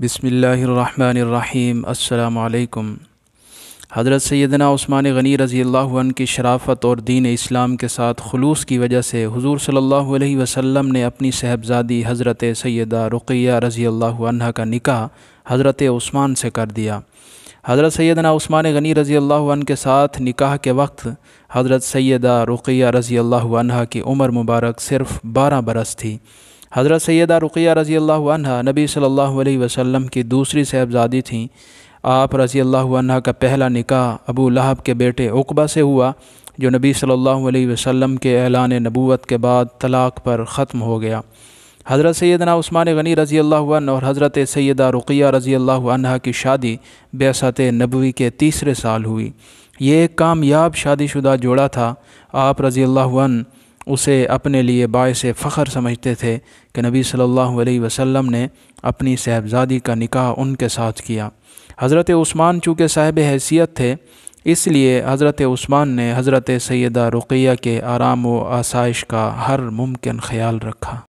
बसमीम् अल्लाम हज़रत सैदना उस्मान गनी रज़ी अल्लाह की शराफ़त और दीन इस्लाम के साथ खलूस की वजह से हुजूर सल्लल्लाहु अलैहि वसल्लम ने अपनी सहबजादी हज़रत सैदा रुक़िया रज़ी अल्लाह का निकाह हज़रत उस्मान से कर दिया हज़रत सैदना उस्मान गनी रज़ी अल्लाह के साथ निकाह के वक्त हज़रत सैदा रुक़िया रज़ी अल्लाह की उम्र मुबारक सिर्फ़ बारह बरस थी हज़रत सैदा रुक़िया रज़ी अल्लाह नबी सल्ह वसम की दूसरी साहबजादी थीं आप रज़ी अल्लाह का पहला निका अबू लहब के बेटे उकबा से हुआ जो नबी सल्लल्लाहु अलैहि वसल्लम के ऐलान नबूत के बाद तलाक़ पर ख़त्म हो गया हज़रत सैदना उस्मान गनी रज़ी अल्लाह और हज़रत सैदा रुक़िया रज़ी अल्लाह की शादी बेसत नबवी के तीसरे साल हुई ये एक कामयाब शादीशुदा जोड़ा था आप रज़ी अल्लाह उसे अपने लिए बायस फ़ख्र समझते थे कि नबी सल्लल्लाहु अलैहि वसल्लम ने अपनी साहबजादी का निकाह उनके साथ किया हज़रत उस्मान चूँकि साहब हैसियत थे इसलिए हज़रत उस्मान ने हज़रत सैदा रुक़िया के आराम व आसाइश का हर मुमकिन ख्याल रखा